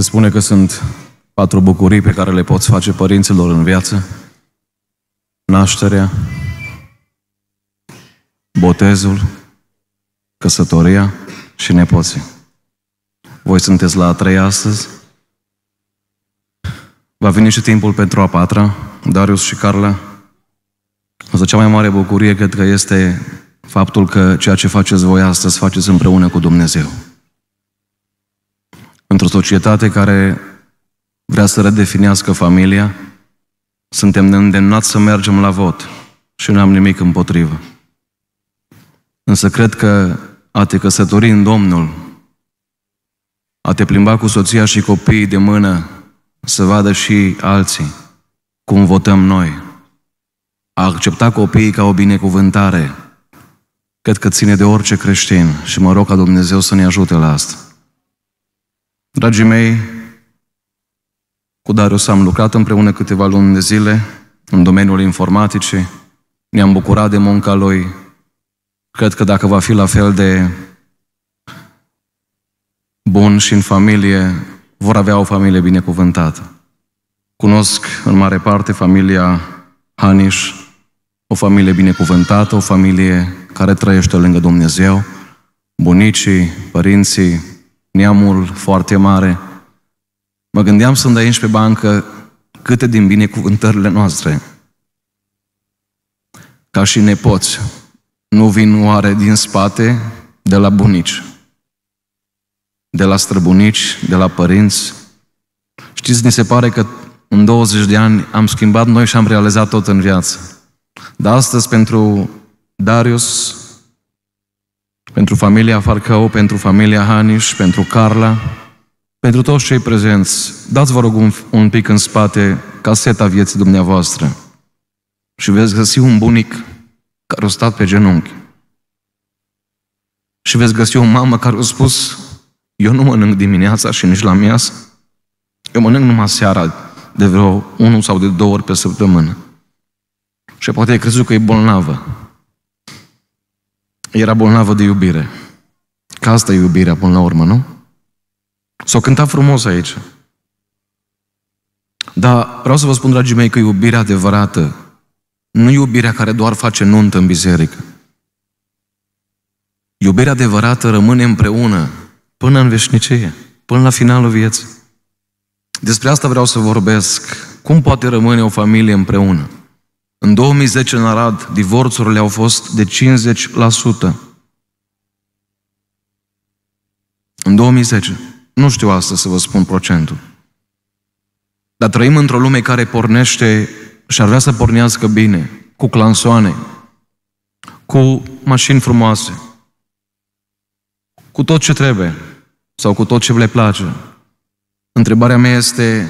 Se spune că sunt patru bucurii pe care le poți face părinților în viață. Nașterea, botezul, căsătoria și nepoții. Voi sunteți la a treia astăzi. Va veni și timpul pentru a patra. Darius și Carla, Asta cea mai mare bucurie cred că este faptul că ceea ce faceți voi astăzi faceți împreună cu Dumnezeu. Într-o societate care vrea să redefinească familia, suntem neîndemnați să mergem la vot și nu am nimic împotrivă. Însă cred că a te căsători în Domnul, a te plimba cu soția și copiii de mână, să vadă și alții cum votăm noi, a accepta copiii ca o binecuvântare, cred că ține de orice creștin și mă rog ca Dumnezeu să ne ajute la asta. Dragii mei, cu Darius am lucrat împreună câteva luni de zile în domeniul informaticii, ne-am bucurat de munca lui. Cred că dacă va fi la fel de bun și în familie, vor avea o familie binecuvântată. Cunosc în mare parte familia Haniș, o familie binecuvântată, o familie care trăiește lângă Dumnezeu, bunicii, părinții, neamul foarte mare. Mă gândeam dai aici pe bancă câte din binecuvântările noastre. Ca și nepoți, nu vin oare din spate de la bunici, de la străbunici, de la părinți. Știți, ni se pare că în 20 de ani am schimbat noi și am realizat tot în viață. Dar astăzi pentru Darius pentru familia Farcău, pentru familia Haniș, pentru Carla, pentru toți cei prezenți, dați vă rog un, un pic în spate caseta vieții dumneavoastră și veți găsi un bunic care a stat pe genunchi. Și veți găsi o mamă care a spus, eu nu mănânc dimineața și nici la miaz, eu mănânc numai seara de vreo unu sau de două ori pe săptămână. Și poate ai crezut că e bolnavă era bolnavă de iubire. Că asta e iubirea până la urmă, nu? S-o cânta frumos aici. Dar vreau să vă spun, dragii mei, că iubirea adevărată nu iubirea care doar face nuntă în biserică. Iubirea adevărată rămâne împreună până în veșnicie, până la finalul vieții. Despre asta vreau să vorbesc. Cum poate rămâne o familie împreună? În 2010 în Arad, divorțurile au fost de 50%. În 2010. Nu știu asta să vă spun procentul. Dar trăim într-o lume care pornește și ar vrea să pornească bine, cu clansoane, cu mașini frumoase, cu tot ce trebuie sau cu tot ce le place. Întrebarea mea este,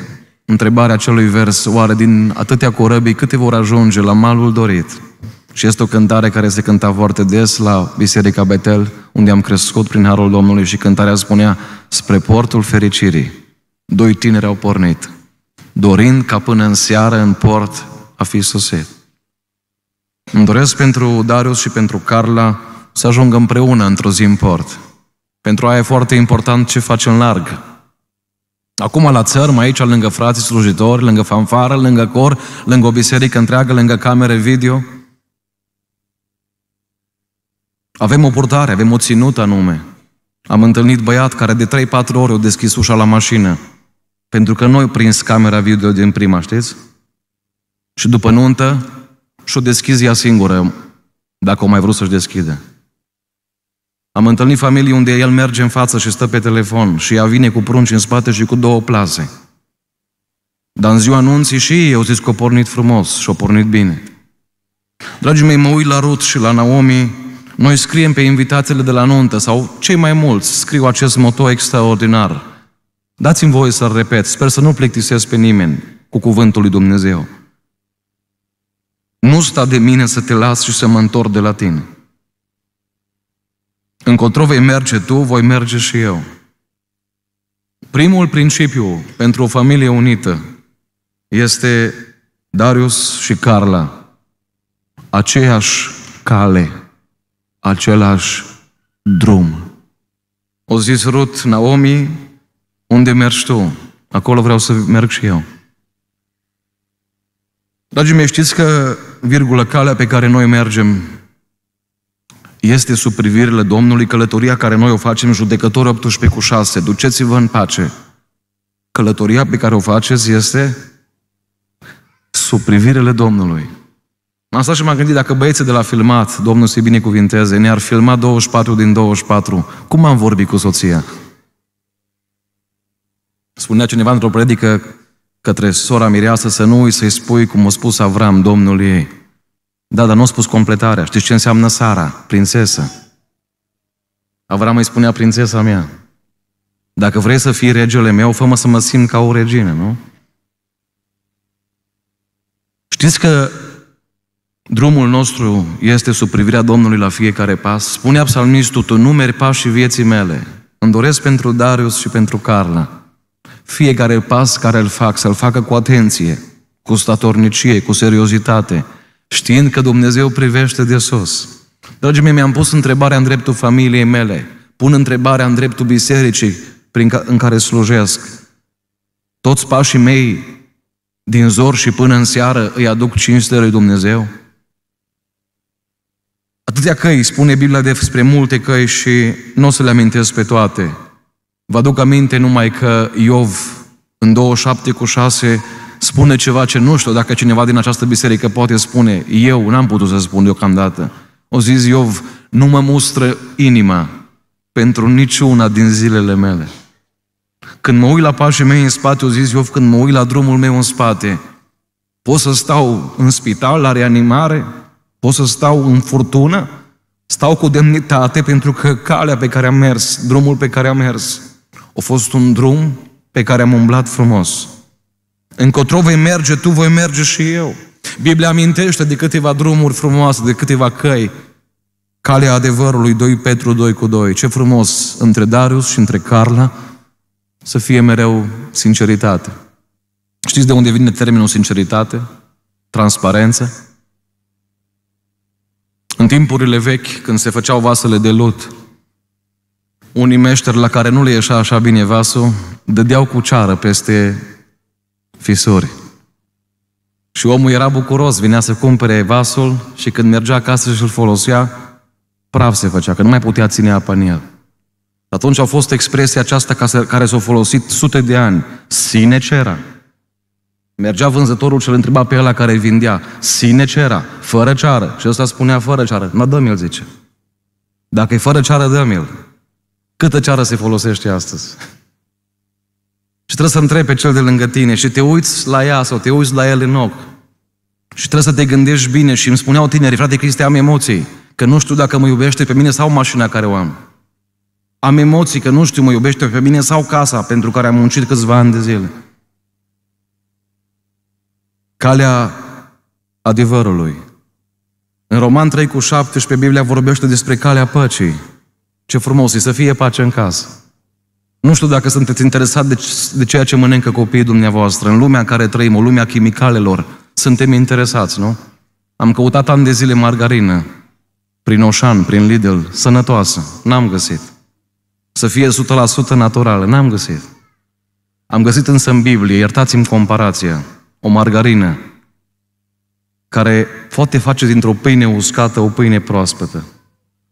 întrebarea acelui vers, oare din atâtea corăbii câte vor ajunge la malul dorit? Și este o cântare care se cânta foarte des la Biserica Betel, unde am crescut prin Harul Domnului și cântarea spunea spre portul fericirii. Doi tineri au pornit, dorind ca până în seară în port a fi sosit. Îmi doresc pentru Darius și pentru Carla să ajungă împreună într-o zi în port. Pentru aia e foarte important ce faci în larg, Acum la țărmă, aici, lângă frații slujitori, lângă fanfară, lângă cor, lângă o biserică întreagă, lângă camere video. Avem o purtare, avem o ținută anume. Am întâlnit băiat care de 3-4 ore au deschis ușa la mașină. Pentru că noi prins camera video din prima, știți? Și după nuntă, și-o deschis ea singură, dacă o mai vrut să-și deschide. Am întâlnit familii unde el merge în față și stă pe telefon și ea vine cu prunci în spate și cu două plase. Dar în ziua anunții și au zis că a pornit frumos și a pornit bine. Dragii mei, mă uit la Ruth și la Naomi, noi scriem pe invitațiile de la nuntă sau cei mai mulți scriu acest moto extraordinar. Dați-mi voie să-l repet, sper să nu plictisesc pe nimeni cu cuvântul lui Dumnezeu. Nu sta de mine să te las și să mă întorc de la tine. Încotro vei merge tu, voi merge și eu. Primul principiu pentru o familie unită este Darius și Carla. Aceeași cale, același drum. O zis Rut, Naomi, unde mergi tu? Acolo vreau să merg și eu. Dragii mei, știți că, virgulă, calea pe care noi mergem este sub privirile Domnului călătoria care noi o facem, judecător 18 cu 6. Duceți-vă în pace. Călătoria pe care o faceți este sub privirile Domnului. Am stat și m-am gândit, dacă băieții de la filmat, Domnul să-i binecuvinteze, ne-ar filma 24 din 24, cum am vorbit cu soția? Spunea cineva într-o predică către sora mireasă să nu uiți să-i spui cum a spus Avram, Domnul ei. Da, dar nu a spus completarea. Știți ce înseamnă Sara? Prințesă. Avram îi spunea prințesa mea. Dacă vrei să fii regele meu, fă să mă simt ca o regină, nu? Știți că drumul nostru este sub privirea Domnului la fiecare pas? Spunea psalmistul, tu meri pașii vieții mele. Îmi doresc pentru Darius și pentru Carla. Fiecare pas care îl fac, să-l facă cu atenție, cu statornicie, cu seriozitate – știind că Dumnezeu privește de sus. Dragii mei, mi-am pus întrebarea în dreptul familiei mele, pun întrebarea în dreptul bisericii prin ca, în care slujesc. Toți pașii mei din zor și până în seară îi aduc cinste lui Dumnezeu? Atâtea căi, spune Biblia despre multe căi și nu o să le amintesc pe toate. Vă aduc aminte numai că Iov, în 27 cu 6, spune ceva ce nu știu, dacă cineva din această biserică poate spune, eu n-am putut să spun deocamdată. O zis Iov, nu mă mustră inima pentru niciuna din zilele mele. Când mă uit la pașii mei în spate, o zis Iov, când mă uit la drumul meu în spate, pot să stau în spital, la reanimare, pot să stau în furtună, stau cu demnitate pentru că calea pe care am mers, drumul pe care am mers, a fost un drum pe care am umblat frumos. Încotro voi merge tu, voi merge și eu. Biblia amintește de câteva drumuri frumoase, de câteva căi. Calea adevărului, 2 Petru 2 cu 2. Ce frumos între Darius și între Carla să fie mereu sinceritate. Știți de unde vine termenul sinceritate? Transparență? În timpurile vechi, când se făceau vasele de lut, unii meșteri la care nu le ieșea așa bine vasul, dădeau cu ceară peste fisuri. Și omul era bucuros, vinea să cumpere vasul și când mergea acasă și îl folosea, praf se făcea, că nu mai putea ține apa în el. Atunci a fost expresia aceasta care s-a folosit sute de ani. Sine cera. Mergea vânzătorul și îl întreba pe ăla care vindea. Sine cera, fără ceară. Și ăsta spunea fără ceară. Mă dă mi zice. Dacă e fără ceară, dă-mi-l. Câtă ceară se folosește astăzi? Și trebuie să întrebi pe cel de lângă tine și te uiți la ea sau te uiți la el în ochi. Și trebuie să te gândești bine și îmi spuneau tineri, frate Cristi, am emoții, că nu știu dacă mă iubește pe mine sau mașina care o am. Am emoții că nu știu mă iubește pe mine sau casa pentru care am muncit câțiva ani de zile. Calea adevărului. În Roman 3 cu 17, Biblia vorbește despre calea păcii. Ce frumos e să fie pace în casă. Nu știu dacă sunteți interesat de, de ceea ce mănâncă copiii dumneavoastră. În lumea în care trăim, o lumea chimicalelor, suntem interesați, nu? Am căutat ani de zile margarină, prin Oșan, prin Lidl, sănătoasă. N-am găsit. Să fie 100% naturală. N-am găsit. Am găsit însă în Biblie, iertați-mi comparația, o margarină care poate face dintr-o pâine uscată o pâine proaspătă.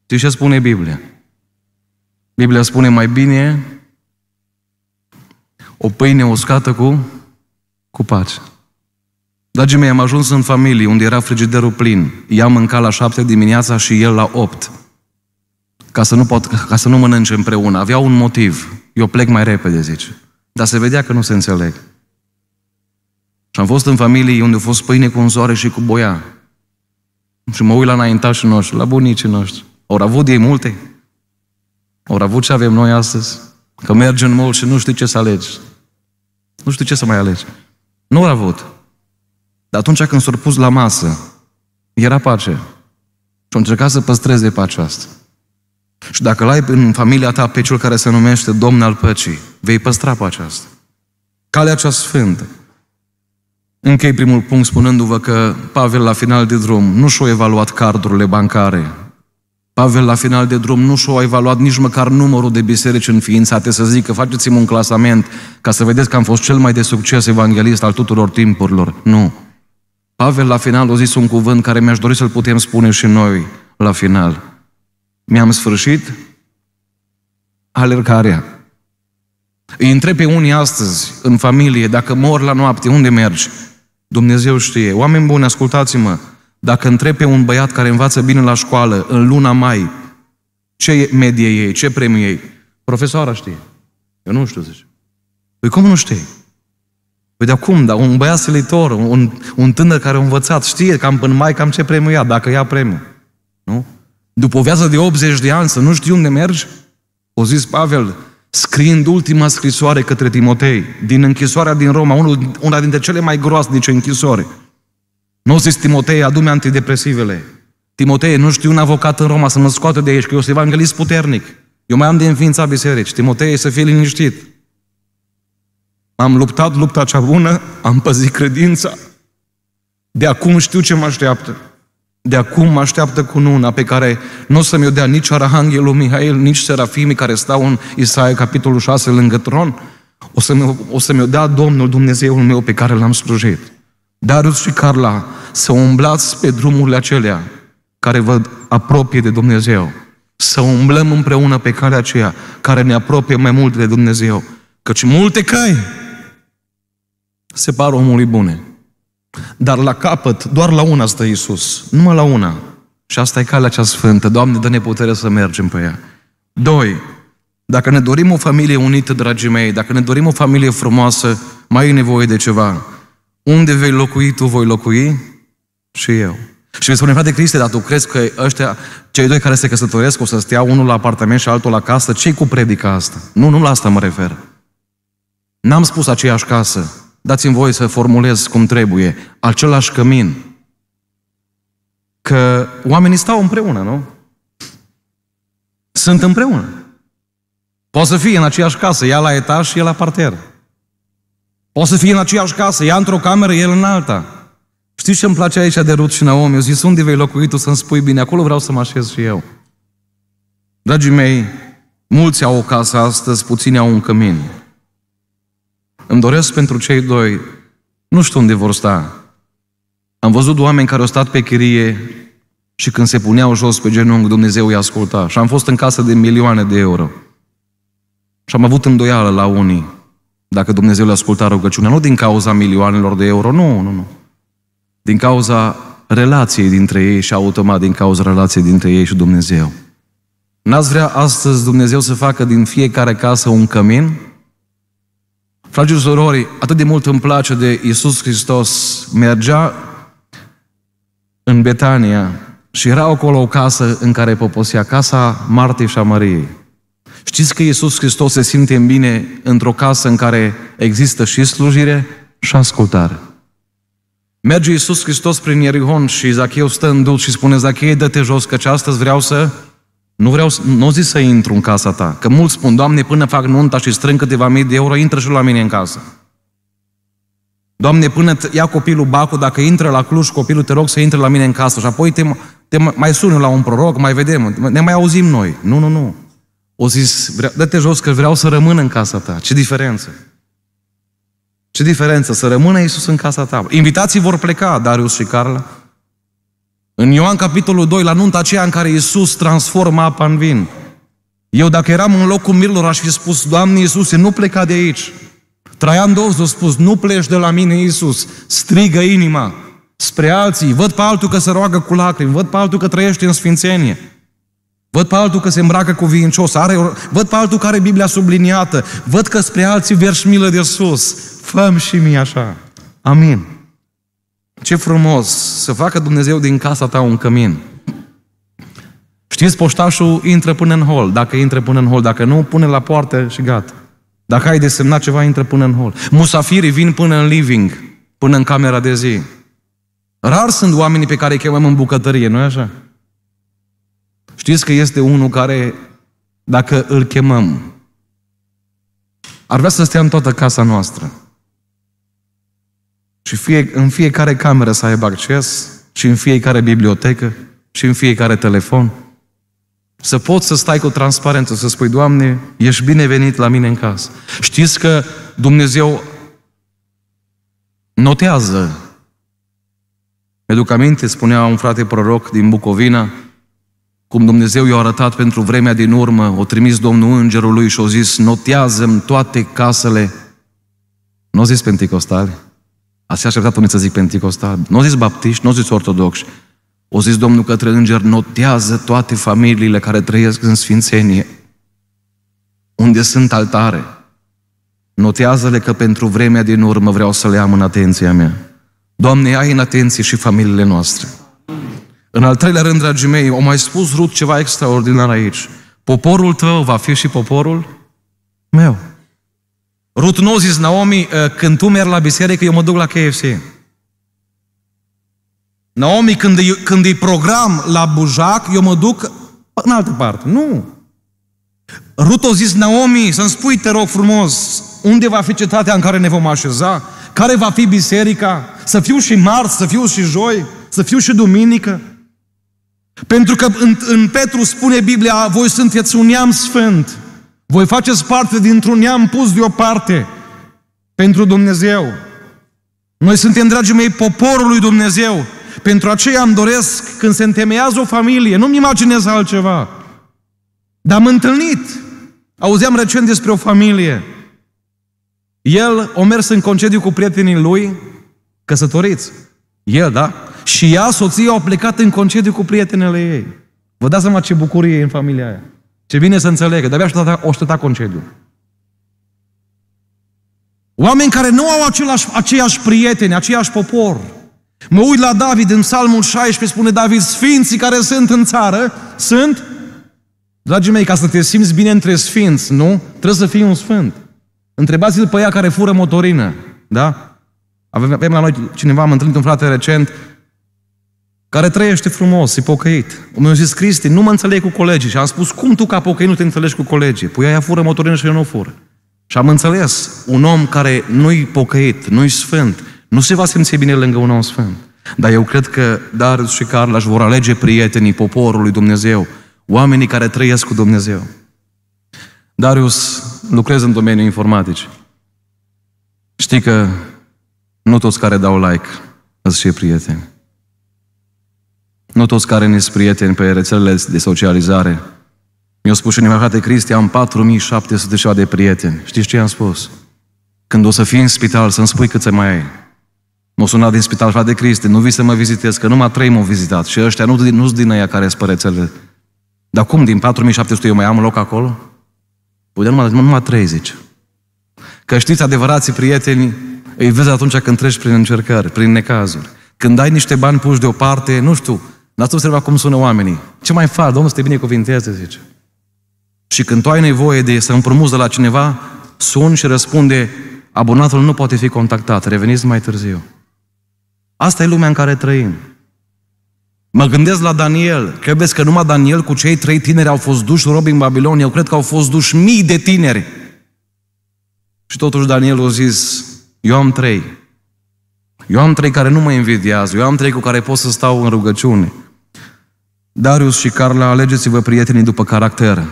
Știți ce spune Biblia? Biblia spune mai bine o pâine uscată cu, cu pace. Dragii mei, am ajuns în familie unde era frigiderul plin. Ea mânca la șapte dimineața și el la opt. Ca să nu, pot, ca să nu mănânce împreună. Avea un motiv. Eu plec mai repede, zice. Dar se vedea că nu se înțeleg. Și am fost în familie unde a fost pâine cu zoare și cu boia. Și mă uit la înaintașii noștri, la bunicii noștri. Au avut ei multe. Au avut ce avem noi astăzi. Că mergem în mult și nu știi ce să alegi. Nu știu ce să mai alegi. Nu l-a avut. Dar atunci când s-a pus la masă, era pace. Și a încercat să păstreze pacea asta. Și dacă l-ai în familia ta pe cel care se numește Domn al Păcii, vei păstra pacea asta. Calea cea sfântă. Închei primul punct spunându-vă că Pavel la final de drum nu și-a evaluat cardurile bancare, Pavel la final de drum nu și a evaluat nici măcar numărul de biserici înființate, să zică, faceți-mi un clasament ca să vedeți că am fost cel mai de succes evanghelist al tuturor timpurilor. Nu. Pavel la final a zis un cuvânt care mi-aș dori să-l putem spune și noi la final. Mi-am sfârșit alergarea. Îi întreb pe unii astăzi, în familie, dacă mor la noapte, unde mergi? Dumnezeu știe. Oameni buni, ascultați-mă. Dacă întrebe un băiat care învață bine la școală, în luna mai, ce medie e, ce premiu e, profesoara știe. Eu nu știu, zice. Păi cum nu știe? Păi de acum, dar un băiat silitor, un, un tânăr care a învățat, știe cam până mai cam ce premiu ia, dacă ia premiu. Nu? După o viață de 80 de ani, să nu știi unde mergi? O zis Pavel, scriind ultima scrisoare către Timotei, din închisoarea din Roma, unul, una dintre cele mai groasnice închisori, nu zis Timotei, adu-mi antidepresivele. Timotei, nu știu un avocat în Roma să mă scoate de aici, că eu sunt evanghelist puternic. Eu mai am de înființa biserici. Timotei, să fie liniștit. Am luptat lupta cea bună, am păzit credința. De acum știu ce mă așteaptă. De acum mă așteaptă cu una pe care nu o să mi-o dea nici Arahanghelul Mihail, nici Serafimii care stau în Isaia, capitolul 6, lângă tron. O să, mi-o, o să mi-o dea Domnul Dumnezeul meu pe care l-am slujit. Darius și Carla să umblați pe drumurile acelea care vă apropie de Dumnezeu. Să umblăm împreună pe calea aceea care ne apropie mai mult de Dumnezeu. Căci multe cai par omului bune. Dar la capăt, doar la una stă Iisus. Numai la una. Și asta e calea cea sfântă. Doamne, dă-ne putere să mergem pe ea. Doi, dacă ne dorim o familie unită, dragii mei, dacă ne dorim o familie frumoasă, mai e nevoie de ceva. Unde vei locui, tu voi locui? și eu. Și mi spune, frate Criste, dar tu crezi că ăștia, cei doi care se căsătoresc, o să stea unul la apartament și altul la casă? ce cu predica asta? Nu, nu la asta mă refer. N-am spus aceeași casă. Dați-mi voie să formulez cum trebuie. Același cămin. Că oamenii stau împreună, nu? Sunt împreună. Poate să fie în aceeași casă, ea la etaj și el la parter. Poate să fie în aceeași casă, ea într-o cameră, el în alta. Știți ce îmi place aici de Ruth și Naomi? Eu zis, unde vei locui tu să-mi spui bine? Acolo vreau să mă așez și eu. Dragii mei, mulți au o casă astăzi, puțini au un cămin. Îmi doresc pentru cei doi, nu știu unde vor sta. Am văzut oameni care au stat pe chirie și când se puneau jos pe genunchi, Dumnezeu i-a ascultat. Și am fost în casă de milioane de euro. Și am avut îndoială la unii dacă Dumnezeu le-a ascultat rugăciunea. Nu din cauza milioanelor de euro, nu, nu, nu din cauza relației dintre ei și automat din cauza relației dintre ei și Dumnezeu. N-ați vrea astăzi Dumnezeu să facă din fiecare casă un cămin? Fragiul sorori, atât de mult îmi place de Iisus Hristos. Mergea în Betania și era acolo o casă în care poposea casa Martei și a Măriei. Știți că Iisus Hristos se simte bine într-o casă în care există și slujire și ascultare. Merge Iisus Hristos prin Ierihon și Zacheu stă în dul și spune, Zacheu, dă-te jos, căci astăzi vreau să... Nu vreau, nu zi să intru în casa ta. Că mulți spun, Doamne, până fac nunta și strâng câteva mii de euro, intră și la mine în casă. Doamne, până ia copilul Bacu, dacă intră la Cluj copilul, te rog să intre la mine în casă. Și apoi te, te mai sun la un proroc, mai vedem, ne mai auzim noi. Nu, nu, nu. O zis, vreau, dă-te jos că vreau să rămân în casa ta. Ce diferență! Ce diferență să rămână Iisus în casa ta. Invitații vor pleca, Darius și Carla. În Ioan capitolul 2, la nunta aceea în care Iisus transformă apa în vin. Eu dacă eram în locul mirilor, aș fi spus, Doamne Iisuse, nu pleca de aici. Traian de a spus, nu pleci de la mine, Iisus, strigă inima spre alții, văd pe altul că se roagă cu lacrimi, văd pe altul că trăiește în sfințenie. Văd pe altul că se îmbracă cu vincios, are, văd pe altul care are Biblia subliniată, văd că spre alții verși milă de sus. Făm și mie așa. Amin. Ce frumos să facă Dumnezeu din casa ta un cămin. Știți, poștașul intră până în hol. Dacă intră până în hol, dacă nu, pune la poartă și gata. Dacă ai desemnat ceva, intră până în hol. Musafirii vin până în living, până în camera de zi. Rar sunt oamenii pe care îi chemăm în bucătărie, nu-i așa? Știți că este unul care, dacă îl chemăm, ar vrea să stea în toată casa noastră. Și fie, în fiecare cameră să aibă acces, și în fiecare bibliotecă, și în fiecare telefon. Să poți să stai cu transparență, să spui, Doamne, ești binevenit la mine în casă. Știți că Dumnezeu notează. Mi-aduc aminte, spunea un frate proroc din Bucovina, cum Dumnezeu i-a arătat pentru vremea din urmă, o trimis Domnul Îngerul lui și a zis, notează toate casele. Nu n-o zis penticostali? ați așteptat unii să zic penticostali? nu n-o zis baptiști, nu n-o zis ortodoxi. O zis Domnul către înger, notează toate familiile care trăiesc în sfințenie, unde sunt altare. Notează-le că pentru vremea din urmă vreau să le am în atenția mea. Doamne, ai în atenție și familiile noastre. În al treilea rând, dragii mei, o mai spus Rut ceva extraordinar aici. Poporul tău va fi și poporul meu. Rut nu zis, Naomi, uh, când tu mergi la biserică, eu mă duc la KFC. Naomi, când când îi program la Bujac, eu mă duc în altă parte. Nu. Rut a zis, Naomi, să-mi spui, te rog frumos, unde va fi cetatea în care ne vom așeza? Care va fi biserica? Să fiu și marți, să fiu și joi, să fiu și duminică? Pentru că în, în Petru spune Biblia, voi sunteți un neam sfânt. Voi faceți parte dintr-un neam pus deoparte pentru Dumnezeu. Noi suntem, dragii mei, poporul lui Dumnezeu. Pentru aceea îmi doresc, când se întemeiază o familie, nu-mi imaginez altceva. Dar am întâlnit, auzeam recent despre o familie. El o mers în concediu cu prietenii lui, căsătoriți. El, da? Și ea, soția, au plecat în concediu cu prietenele ei. Vă dați seama ce bucurie e în familia aia. Ce bine să înțeleagă. De-abia aștepta, o aștepta concediu. Oameni care nu au același, aceiași prieteni, aceiași popor. Mă uit la David în Psalmul 16, spune David, Sfinții care sunt în țară sunt, dragii mei, ca să te simți bine între sfinți, nu? Trebuie să fii un sfânt. Întrebați-l pe ea care fură motorină, da? Avem, avem la noi cineva, am întâlnit un frate recent, care trăiește frumos, e pocăit. Mi-a zis, Cristi, nu mă înțeleg cu colegii. Și am spus, cum tu ca pocăit nu te înțelegi cu colegii? Păi aia fură motorină și eu nu fură. Și am înțeles, un om care nu-i pocăit, nu-i sfânt, nu se va simți bine lângă un om sfânt. Dar eu cred că Darius și Carla își vor alege prietenii poporului Dumnezeu, oamenii care trăiesc cu Dumnezeu. Darius lucrează în domeniul informatic. Știi că nu toți care dau like îți și prieteni. Nu toți care ne sunt prieteni pe rețelele de socializare. Mi-a spus și frate Cristi, am 4700 ceva de prieteni. Știți ce i-am spus? Când o să fii în spital, să-mi spui câți mai ai. M-a sunat din spital, frate Cristi, nu vii să mă vizitez, că numai trei m-au vizitat și ăștia nu, nu sunt din aia care sunt rețelele. Dar cum, din 4700 eu mai am loc acolo? Uite, păi numai, numai 30. Că știți, adevărații prieteni, îi vezi atunci când treci prin încercări, prin necazuri. Când ai niște bani puși deoparte, nu știu, N-ați observat cum sună oamenii. Ce mai faci? Domnul să te binecuvinteze, zice. Și când tu ai nevoie de să împrumuți de la cineva, sun și răspunde, abonatul nu poate fi contactat, reveniți mai târziu. Asta e lumea în care trăim. Mă gândesc la Daniel. Credeți că numai Daniel cu cei trei tineri au fost duși robi în Babilon? Eu cred că au fost duși mii de tineri. Și totuși Daniel a zis, eu am trei. Eu am trei care nu mă invidiază, eu am trei cu care pot să stau în rugăciune. Darius și Carla, alegeți-vă prietenii după caracter,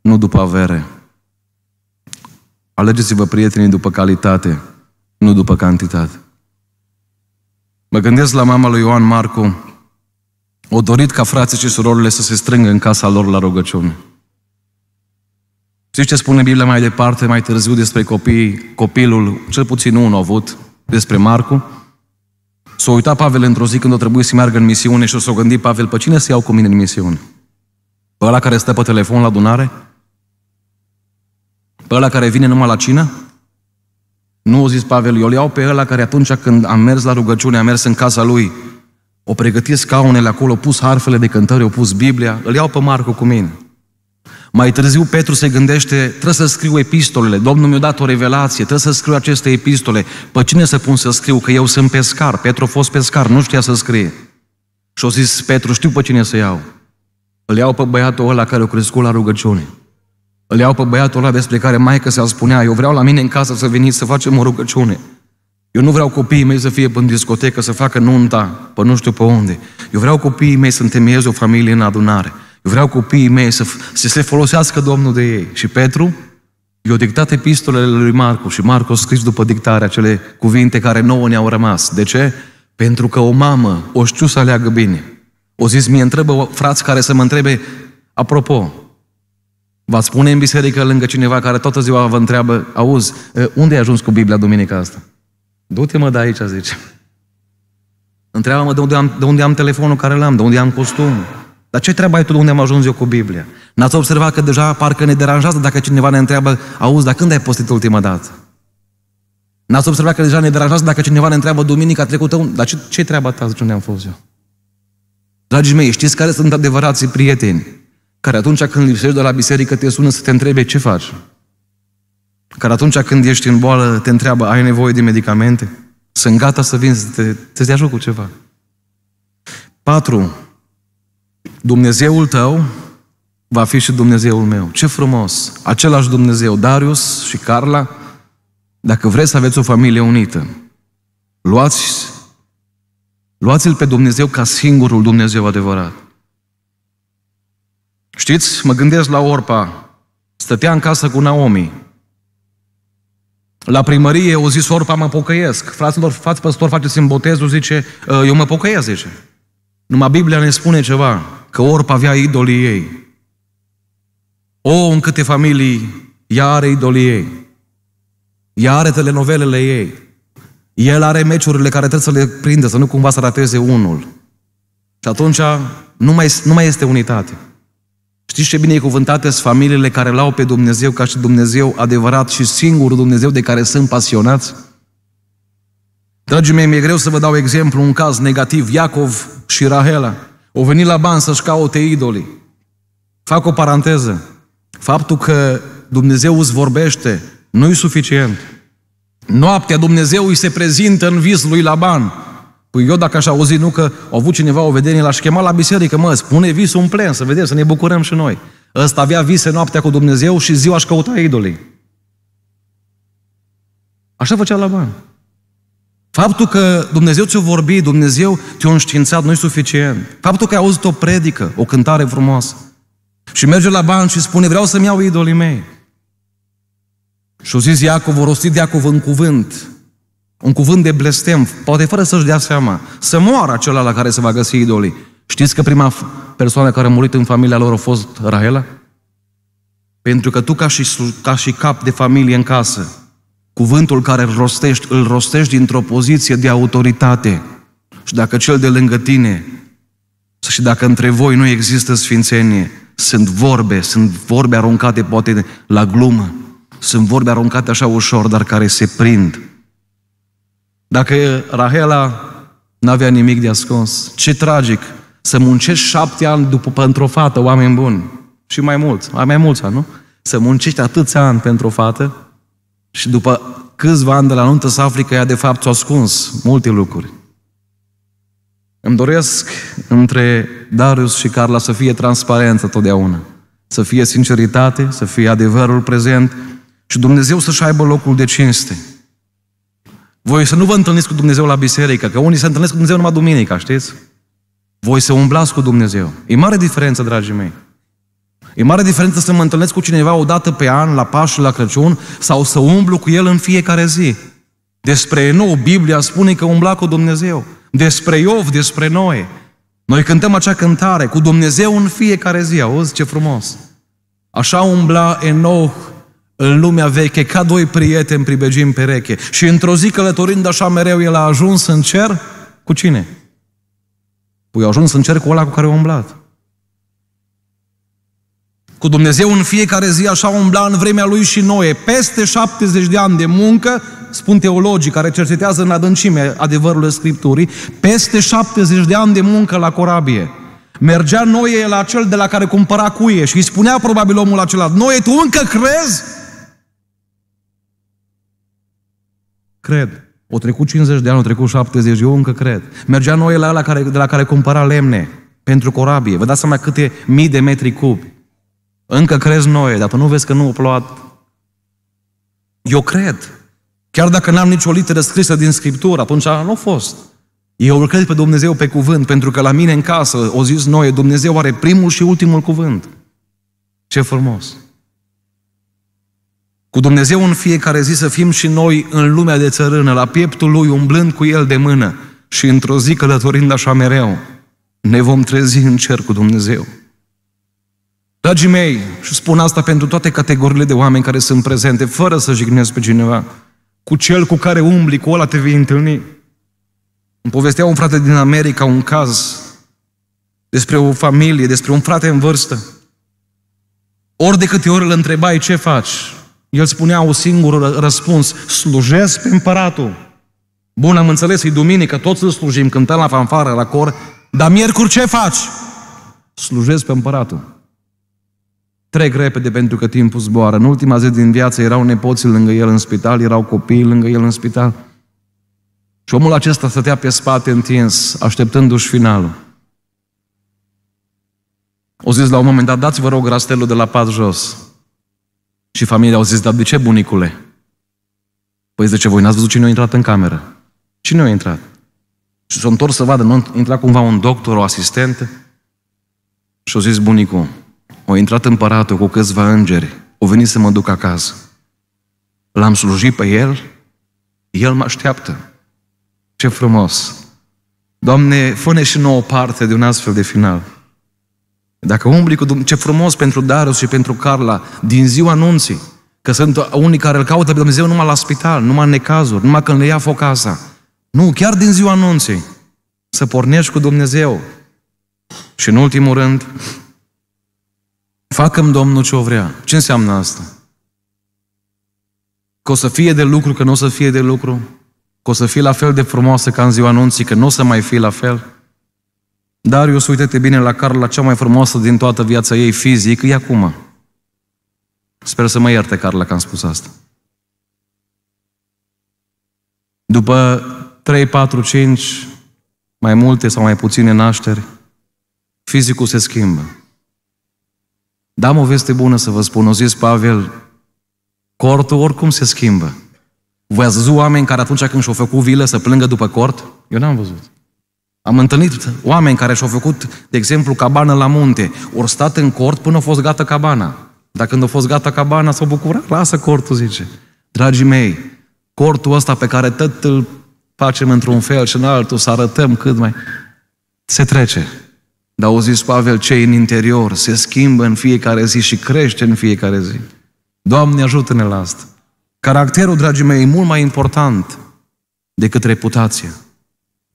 nu după avere. Alegeți-vă prietenii după calitate, nu după cantitate. Mă gândesc la mama lui Ioan Marcu, o dorit ca frații și surorile să se strângă în casa lor la rugăciune. Știți ce spune Biblia mai departe, mai târziu despre copii, copilul, cel puțin unul a avut, despre Marcu? S-a uitat Pavel într-o zi când o trebuie să meargă în misiune și s-a gândit Pavel, pe cine să iau cu mine în misiune? Pe ăla care stă pe telefon la adunare? Pe ăla care vine numai la cină? Nu o zis Pavel, eu iau pe ăla care atunci când am mers la rugăciune, am mers în casa lui, o pregătit scaunele acolo, pus harfele de cântări, o pus Biblia, îl iau pe Marco cu mine. Mai târziu Petru se gândește, trebuie să scriu epistolele, Domnul mi-a dat o revelație, trebuie să scriu aceste epistole. Pe cine să pun să scriu? Că eu sunt pescar. Petru a fost pescar, nu știa să scrie. Și-a zis, Petru, știu pe cine să iau. Îl iau pe băiatul ăla care o crescut la rugăciune. Îl iau pe băiatul ăla despre care maică se spunea, eu vreau la mine în casă să veniți să facem o rugăciune. Eu nu vreau copiii mei să fie în discotecă, să facă nunta, pe nu știu pe unde. Eu vreau copiii mei să întemeieze o familie în adunare. Eu vreau copiii mei să, să se folosească Domnul de ei. Și Petru i-a dictat epistolele lui Marcu și Marcu a scris după dictare acele cuvinte care nouă ne-au rămas. De ce? Pentru că o mamă o știu să aleagă bine. O zis, mi întrebă frați care să mă întrebe, apropo, vă spune în biserică lângă cineva care toată ziua vă întreabă, auzi, unde ai ajuns cu Biblia duminica asta? Du-te mă de aici, zice. Întreabă-mă de unde, am, de unde am telefonul care l-am, de unde am costumul. Dar ce treabă ai tu unde am ajuns eu cu Biblia? N-ați observat că deja parcă ne deranjează dacă cineva ne întreabă, auzi, dar când ai postit ultima dată? N-ați observat că deja ne deranjează dacă cineva ne întreabă duminica trecută, dar ce, ce treaba ta, zice, unde am fost eu? Dragii mei, știți care sunt adevărații prieteni? Care atunci când lipsești de la biserică te sună să te întrebe ce faci? Care atunci când ești în boală te întreabă, ai nevoie de medicamente? Sunt gata să vin să te, să te ajut cu ceva. 4. Dumnezeul tău va fi și Dumnezeul meu. Ce frumos! Același Dumnezeu, Darius și Carla, dacă vreți să aveți o familie unită, luați, luați-L pe Dumnezeu ca singurul Dumnezeu adevărat. Știți, mă gândesc la Orpa. Stătea în casă cu Naomi. La primărie o zis Orpa, mă pocăiesc. Fraților, fați păstor, faceți-mi botezul, zice, eu mă pocăiesc, zice. Numai Biblia ne spune ceva că Orp avea idolii ei. O, în câte familii ea are idolii ei. Ea are telenovelele ei. El are meciurile care trebuie să le prindă, să nu cumva să rateze unul. Și atunci nu mai, nu mai este unitate. Știți ce bine cuvântate sunt familiile care l-au pe Dumnezeu ca și Dumnezeu adevărat și singurul Dumnezeu de care sunt pasionați? Dragii mei, mi-e greu să vă dau exemplu, un caz negativ, Iacov și Rahela. O venit la bani să-și caute idolii. Fac o paranteză. Faptul că Dumnezeu îți vorbește nu e suficient. Noaptea Dumnezeu îi se prezintă în vis lui Laban. Păi eu dacă aș auzi, nu că a avut cineva o vedenie, l-aș chema la biserică, mă, spune visul în plen, să vedem, să ne bucurăm și noi. Ăsta avea vise noaptea cu Dumnezeu și ziua aș căuta idolii. Așa făcea Laban. Faptul că Dumnezeu ți-o vorbi, Dumnezeu te-o înștiințat, nu-i suficient. Faptul că ai auzit o predică, o cântare frumoasă. Și merge la bani și spune, vreau să-mi iau idolii mei. Și-o zis Iacov, o rostit Iacov în cuvânt, un cuvânt de blestem, poate fără să-și dea seama, să moară acela la care se va găsi idolii. Știți că prima persoană care a murit în familia lor a fost Rahela? Pentru că tu ca și, ca și cap de familie în casă, Cuvântul care îl rostești, îl rostești dintr-o poziție de autoritate. Și dacă cel de lângă tine și dacă între voi nu există sfințenie, sunt vorbe, sunt vorbe aruncate poate la glumă, sunt vorbe aruncate așa ușor, dar care se prind. Dacă Rahela n-avea nimic de ascuns, ce tragic să muncești șapte ani după pentru o fată, oameni buni, și mai mulți, mai, mulți ani, nu? Să muncești atâția ani pentru o fată, și după câțiva ani de la nuntă să afli că ea de fapt s a ascuns multe lucruri. Îmi doresc între Darius și Carla să fie transparență totdeauna, să fie sinceritate, să fie adevărul prezent și Dumnezeu să-și aibă locul de cinste. Voi să nu vă întâlniți cu Dumnezeu la biserică, că unii se întâlnesc cu Dumnezeu numai duminica, știți? Voi să umblați cu Dumnezeu. E mare diferență, dragii mei. E mare diferență să mă întâlnesc cu cineva o dată pe an, la Paști, la Crăciun, sau să umblu cu el în fiecare zi. Despre nou, Biblia spune că umbla cu Dumnezeu. Despre Iov, despre noi. Noi cântăm acea cântare cu Dumnezeu în fiecare zi, auzi ce frumos. Așa umbla Enoch în lumea veche, ca doi prieteni pribegim pereche. Și într-o zi călătorind așa mereu, el a ajuns în cer cu cine? Păi a ajuns în cer cu ăla cu care a umblat. Cu Dumnezeu în fiecare zi așa umbla în vremea lui și Noe. Peste 70 de ani de muncă, spun teologii care cercetează în adâncime adevărul Scripturii, peste 70 de ani de muncă la corabie. Mergea Noe la cel de la care cumpăra cuie și îi spunea probabil omul acela, Noe, tu încă crezi? Cred. O trecut 50 de ani, o trecut 70, eu încă cred. Mergea Noe la la care, de la care cumpăra lemne pentru corabie. Vă dați seama câte mii de metri cubi. Încă crezi noi, dar tu nu vezi că nu o plouat. Eu cred. Chiar dacă n-am nicio literă scrisă din Scriptură, atunci nu a fost. Eu îl cred pe Dumnezeu pe cuvânt, pentru că la mine în casă, o zis noi, Dumnezeu are primul și ultimul cuvânt. Ce frumos! Cu Dumnezeu în fiecare zi să fim și noi în lumea de țărână, la pieptul Lui, umblând cu El de mână și într-o zi călătorind așa mereu, ne vom trezi în cer cu Dumnezeu. Dragii mei, și spun asta pentru toate categoriile de oameni care sunt prezente, fără să jignesc pe cineva, cu cel cu care umbli, cu ăla te vei întâlni. Îmi povestea un frate din America un caz despre o familie, despre un frate în vârstă. Ori de câte ori îl întrebai ce faci, el spunea un singur răspuns, slujesc pe împăratul. Bun, am înțeles, e duminică, toți îl slujim, cântăm la fanfară, la cor, dar miercuri ce faci? Slujesc pe împăratul. Trec repede pentru că timpul zboară. În ultima zi din viață erau nepoții lângă el în spital, erau copii lângă el în spital. Și omul acesta stătea pe spate întins, așteptându-și finalul. O zis la un moment dat, dați vă rog rastelul de la pat jos. Și familia au zis, dar de ce bunicule? Păi zice, voi n-ați văzut cine a intrat în cameră. Cine a intrat? Și s-a întors să vadă, nu intrat cumva un doctor, o asistentă? Și au zis bunicul, o intrat împăratul cu câțiva îngeri, o venit să mă duc acasă. L-am slujit pe el, el mă așteaptă. Ce frumos! Doamne, fă și nouă parte de un astfel de final. Dacă umbli cu Dumnezeu, ce frumos pentru Darius și pentru Carla, din ziua anunții, că sunt unii care îl caută pe Dumnezeu numai la spital, numai în necazuri, numai când le ia foc casa. Nu, chiar din ziua anunții, să pornești cu Dumnezeu. Și în ultimul rând, Facă-mi Domnul ce o vrea. Ce înseamnă asta? Că o să fie de lucru, că nu o să fie de lucru? Că o să fie la fel de frumoasă ca în ziua anunții, că nu o să mai fie la fel? eu uite-te bine la Carla, cea mai frumoasă din toată viața ei fizic, e acum. Sper să mă ierte, Carla, că am spus asta. După 3, 4, 5, mai multe sau mai puține nașteri, fizicul se schimbă. Da, o veste bună să vă spun, o zis Pavel, cortul oricum se schimbă. Voi ați văzut oameni care atunci când și-au făcut vilă să plângă după cort? Eu n-am văzut. Am întâlnit oameni care și-au făcut, de exemplu, cabană la munte. Ori stat în cort până a fost gata cabana. Dacă când a fost gata cabana, s-au bucurat. Lasă cortul, zice. Dragii mei, cortul ăsta pe care tot îl facem într-un fel și în altul, să arătăm cât mai... Se trece. Dar au zis Pavel, ce în interior se schimbă în fiecare zi și crește în fiecare zi. Doamne, ajută-ne la asta. Caracterul, dragii mei, e mult mai important decât reputația.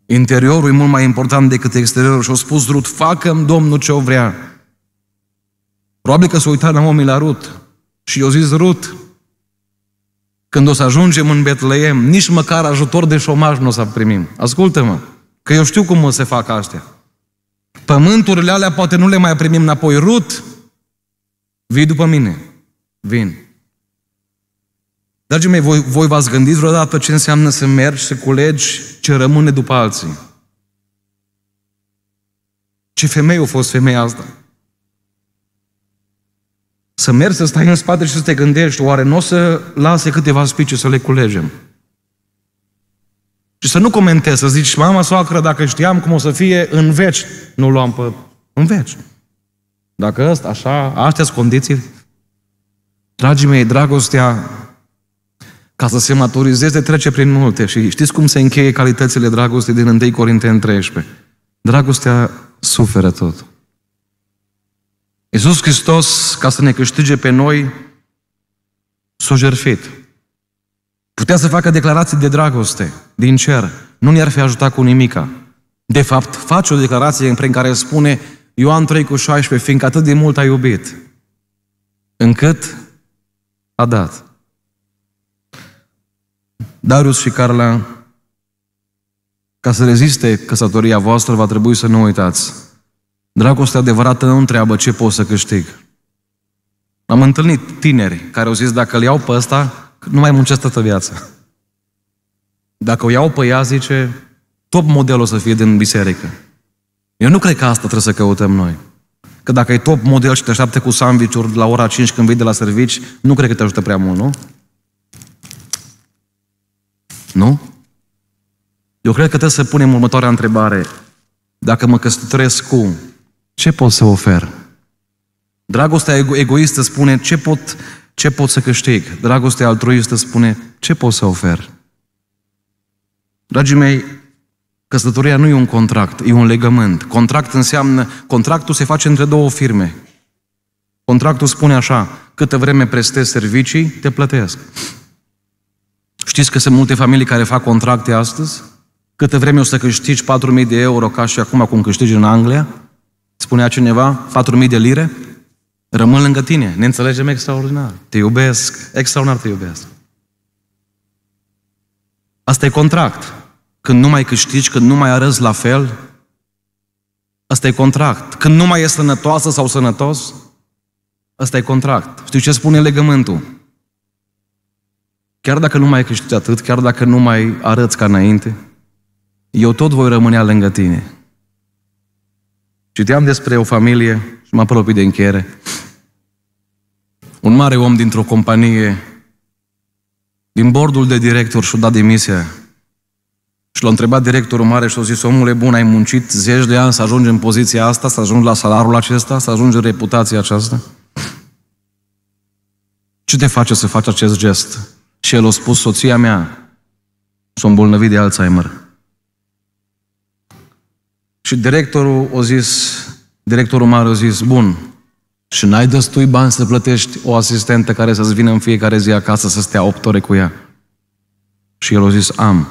Interiorul e mult mai important decât exteriorul. Și-au spus Rut, facă-mi Domnul ce-o vrea. Probabil că s-a uitat omii la Rut și i-a zis, Rut, când o să ajungem în Betleem, nici măcar ajutor de șomaj nu o să primim. Ascultă-mă, că eu știu cum o să fac astea. Pământurile alea poate nu le mai primim înapoi. Rut, vii după mine. Vin. Dragii mei, voi, voi v-ați gândit vreodată ce înseamnă să mergi, să culegi ce rămâne după alții? Ce femeie a fost femeia asta? Să mergi, să stai în spate și să te gândești, oare nu o să lase câteva spice să le culegem? Și să nu comentezi, să zici, mama soacră, dacă știam cum o să fie în veci, nu luam pe... în veci. Dacă ăsta, așa, astea sunt condiții. Dragii mei, dragostea, ca să se maturizeze, trece prin multe. Și știți cum se încheie calitățile dragostei din 1 Corinteni 13? Dragostea suferă tot. Iisus Hristos, ca să ne câștige pe noi, s-a jerfit. Putea să facă declarații de dragoste din cer. Nu ne-ar fi ajutat cu nimica. De fapt, face o declarație prin care spune Ioan 3 cu 16, fiindcă atât de mult a iubit, încât a dat. Darius și Carla, ca să reziste căsătoria voastră, va trebui să nu uitați. Dragostea adevărată nu întreabă ce pot să câștig. Am întâlnit tineri care au zis, dacă îl iau pe ăsta, nu mai muncesc toată viața. Dacă o iau pe ea, zice, top modelul să fie din biserică. Eu nu cred că asta trebuie să căutăm noi. Că dacă e top model și te așteaptă cu sandvișuri la ora 5 când vii de la servici, nu cred că te ajută prea mult, nu? Nu? Eu cred că trebuie să punem următoarea întrebare. Dacă mă căsătoresc cu, ce pot să ofer? Dragostea egoistă spune ce pot ce pot să câștig? Dragostea altruistă spune, ce pot să ofer? Dragii mei, căsătoria nu e un contract, e un legământ. Contract înseamnă, contractul se face între două firme. Contractul spune așa, câtă vreme prestezi servicii, te plătesc. Știți că sunt multe familii care fac contracte astăzi? Câtă vreme o să câștigi 4.000 de euro, ca și acum cum câștigi în Anglia? Spunea cineva, 4.000 de lire? Rămân lângă tine, ne înțelegem extraordinar. Te iubesc, extraordinar te iubesc. Asta e contract. Când nu mai câștigi, când nu mai arăți la fel, asta e contract. Când nu mai e sănătoasă sau sănătos, asta e contract. Știi ce spune legământul? Chiar dacă nu mai câștigi atât, chiar dacă nu mai arăți ca înainte, eu tot voi rămâne lângă tine. Citeam despre o familie și mă apropii de încheiere. Un mare om dintr-o companie, din bordul de director și-a dat demisia. Și l-a întrebat directorul mare și a zis, omule bun, ai muncit zeci de ani să ajungi în poziția asta, să ajungi la salarul acesta, să ajungi în reputația aceasta? Ce te face să faci acest gest? Și el a spus, soția mea s-a îmbolnăvit de Alzheimer. Și directorul a zis, Directorul mare a zis, bun, și n-ai destui bani să plătești o asistentă care să-ți vină în fiecare zi acasă să stea 8 ore cu ea. Și el a zis, am.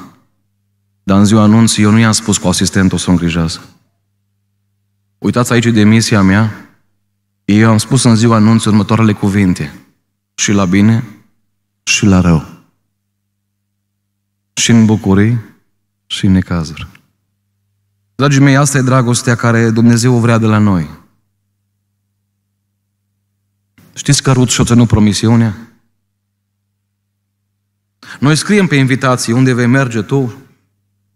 Dar în ziua anunții eu nu i-am spus cu asistentul să o îngrijează. Uitați aici demisia mea. Eu am spus în ziua anunții următoarele cuvinte. Și la bine, și la rău. Și în bucurii, și în necazuri. Dragii mei, asta e dragostea care Dumnezeu o vrea de la noi. Știți că Ruth și-o ținut promisiunea? Noi scriem pe invitații unde vei merge tu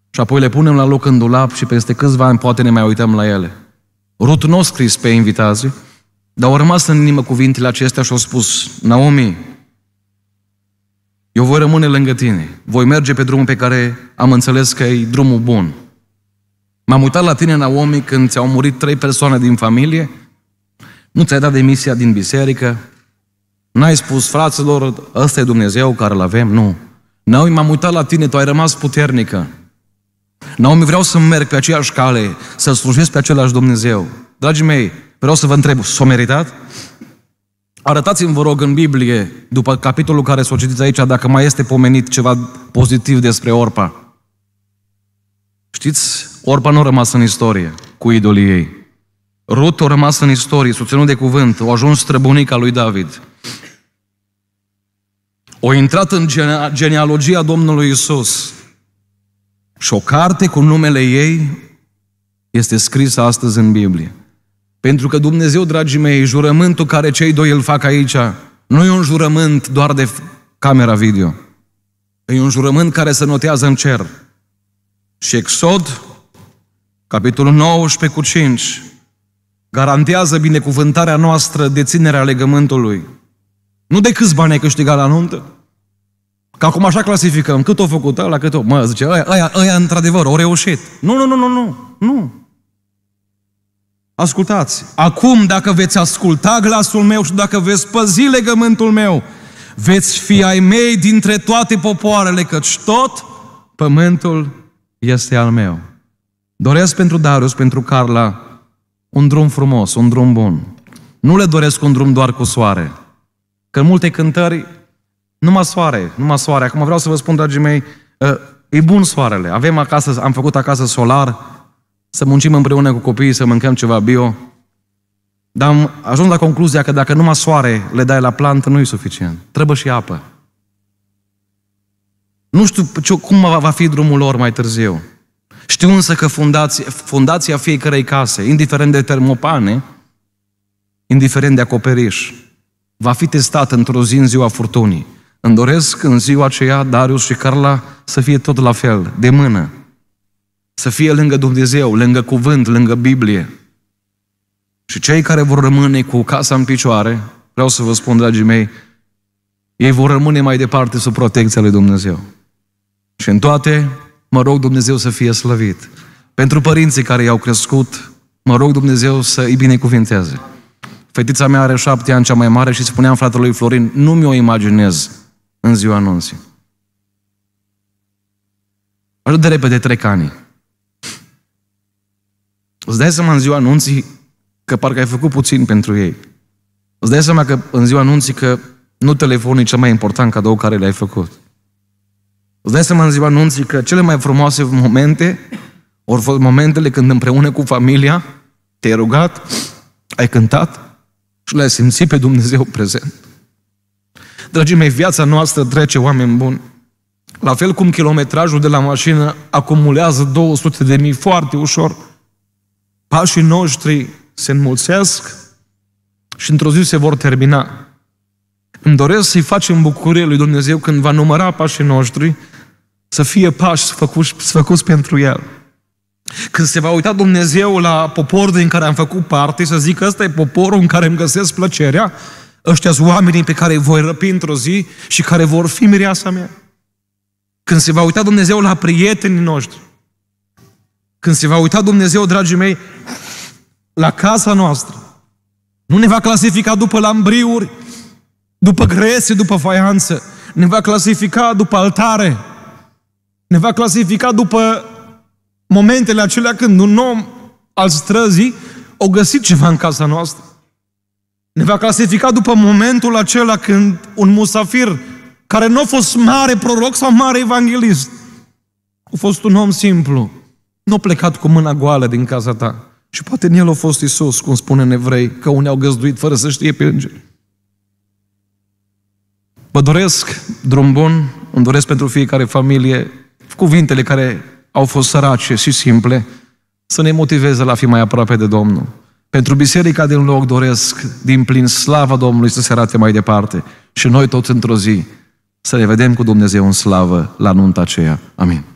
și apoi le punem la loc în dulap și peste câțiva ani poate ne mai uităm la ele. Ruth nu a scris pe invitații, dar au rămas în inimă cuvintele acestea și au spus, Naomi, eu voi rămâne lângă tine, voi merge pe drumul pe care am înțeles că e drumul bun. M-am uitat la tine, Naomi, când ți-au murit trei persoane din familie, nu ți-ai dat demisia din biserică, n-ai spus fraților, ăsta e Dumnezeu care îl avem, nu. Naomi, m-am uitat la tine, tu ai rămas puternică. Naomi, vreau să merg pe aceeași cale, să slujesc pe același Dumnezeu. Dragii mei, vreau să vă întreb, s-o meritat? Arătați-mi, vă rog, în Biblie, după capitolul care s-o citiți aici, dacă mai este pomenit ceva pozitiv despre Orpa. Știți, Orban a rămas în istorie cu idolii ei. Rut a rămas în istorie, susținut de cuvânt, a ajuns străbunica lui David. O intrat în genealogia Domnului Isus. Și o carte cu numele ei este scrisă astăzi în Biblie. Pentru că Dumnezeu, dragii mei, jurământul care cei doi îl fac aici, nu e un jurământ doar de camera video. E un jurământ care se notează în cer. Și Exod Capitolul 19 cu 5 garantează binecuvântarea noastră de ținerea legământului. Nu de câți bani ai câștigat la nuntă. Că acum așa clasificăm. Cât o făcut la cât o... Mă, zice, aia, aia, aia într-adevăr, o reușit. Nu, nu, nu, nu, nu, nu. Ascultați. Acum, dacă veți asculta glasul meu și dacă veți păzi legământul meu, veți fi ai mei dintre toate popoarele, căci tot pământul este al meu. Doresc pentru Darius, pentru Carla, un drum frumos, un drum bun. Nu le doresc un drum doar cu soare. Că în multe cântări, numai soare, numai soare. Acum vreau să vă spun, dragii mei, ă, e bun soarele. Avem acasă, am făcut acasă solar, să muncim împreună cu copiii, să mâncăm ceva bio. Dar am ajuns la concluzia că dacă numai soare le dai la plantă, nu e suficient. Trebuie și apă. Nu știu cum va fi drumul lor mai târziu. Știu însă că fundația, fundația fiecarei case, indiferent de termopane, indiferent de acoperiș, va fi testată într-o zi în ziua furtunii. Îmi doresc în ziua aceea Darius și Carla să fie tot la fel, de mână. Să fie lângă Dumnezeu, lângă cuvânt, lângă Biblie. Și cei care vor rămâne cu casa în picioare, vreau să vă spun, dragii mei, ei vor rămâne mai departe sub protecția lui Dumnezeu. Și în toate mă rog Dumnezeu să fie slăvit. Pentru părinții care i-au crescut, mă rog Dumnezeu să îi binecuvinteze. Fetița mea are șapte ani cea mai mare și spuneam fratelui Florin, nu mi-o imaginez în ziua anunții. Așa de repede trec ani. Îți dai seama în ziua anunții că parcă ai făcut puțin pentru ei. Îți dai seama că în ziua anunții că nu telefonul e cel mai important cadou care le-ai făcut. Îți dai seama în ziua anunții că cele mai frumoase momente au fost momentele când împreună cu familia te-ai rugat, ai cântat și l-ai simțit pe Dumnezeu prezent. Dragii mei, viața noastră trece, oameni buni. La fel cum kilometrajul de la mașină acumulează 200 de mii foarte ușor, pașii noștri se înmulțesc și într-o zi se vor termina. Îmi doresc să-i facem bucurie lui Dumnezeu când va număra pașii noștri, să fie pași făcuți, făcuți pentru El. Când se va uita Dumnezeu la poporul din care am făcut parte, să zic că ăsta e poporul în care îmi găsesc plăcerea, ăștia sunt oamenii pe care îi voi răpi într-o zi și care vor fi mireasa mea. Când se va uita Dumnezeu la prietenii noștri, când se va uita Dumnezeu, dragii mei, la casa noastră, nu ne va clasifica după lambriuri, după grese, după faianță, ne va clasifica după altare, ne va clasifica după momentele acelea când un om al străzii o găsit ceva în casa noastră. Ne va clasifica după momentul acela când un musafir care nu a fost mare proroc sau mare evanghelist, a fost un om simplu, nu a plecat cu mâna goală din casa ta. Și poate în el a fost Isus, cum spune în evrei, că unii au găzduit fără să știe pe îngeri. Vă doresc drum bun, îmi doresc pentru fiecare familie cuvintele care au fost sărace și simple să ne motiveze la a fi mai aproape de Domnul. Pentru biserica din loc doresc din plin slava Domnului să se arate mai departe și noi toți într-o zi să ne vedem cu Dumnezeu în slavă la nunta aceea. Amin.